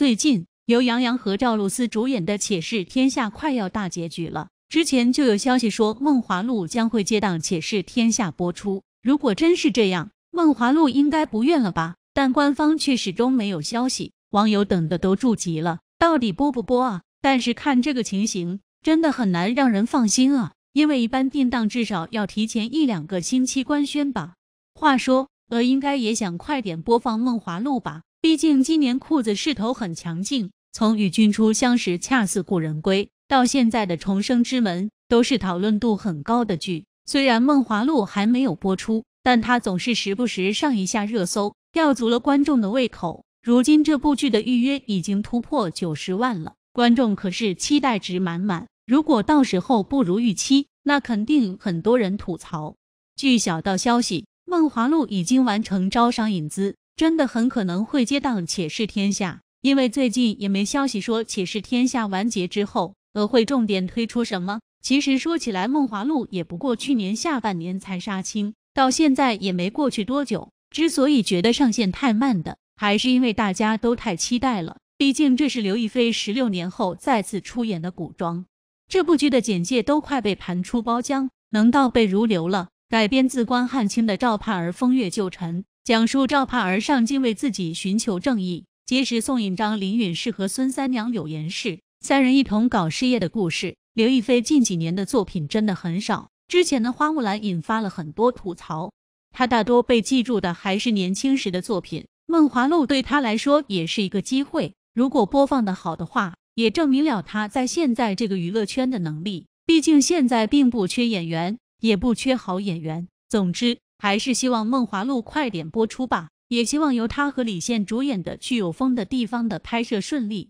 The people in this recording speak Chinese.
最近由杨洋和赵露思主演的《且试天下》快要大结局了，之前就有消息说《梦华录》将会接档《且试天下》播出。如果真是这样，《梦华录》应该不怨了吧？但官方却始终没有消息，网友等的都住急了，到底播不播啊？但是看这个情形，真的很难让人放心啊，因为一般定档至少要提前一两个星期官宣吧。话说，呃，应该也想快点播放《梦华录》吧。毕竟今年裤子势头很强劲，从《与君初相识，恰似故人归》到现在的《重生之门》，都是讨论度很高的剧。虽然《梦华录》还没有播出，但它总是时不时上一下热搜，吊足了观众的胃口。如今这部剧的预约已经突破九十万了，观众可是期待值满满。如果到时候不如预期，那肯定很多人吐槽。据小道消息，《梦华录》已经完成招商引资。真的很可能会接档《且试天下》，因为最近也没消息说《且试天下》完结之后，呃，会重点推出什么。其实说起来，《梦华录》也不过去年下半年才杀青，到现在也没过去多久。之所以觉得上线太慢的，还是因为大家都太期待了。毕竟这是刘亦菲十六年后再次出演的古装。这部剧的简介都快被盘出包浆，能倒背如流了。改编自关汉卿的《赵盼儿风月旧尘》，讲述赵盼儿上京为自己寻求正义，结识宋引章、林允氏和孙三娘、柳岩氏三人一同搞事业的故事。刘亦菲近几年的作品真的很少，之前的《花木兰》引发了很多吐槽，她大多被记住的还是年轻时的作品《梦华录》。对她来说也是一个机会，如果播放的好的话，也证明了她在现在这个娱乐圈的能力。毕竟现在并不缺演员，也不缺好演员。总之。还是希望《梦华录》快点播出吧，也希望由他和李现主演的《去有风的地方》的拍摄顺利。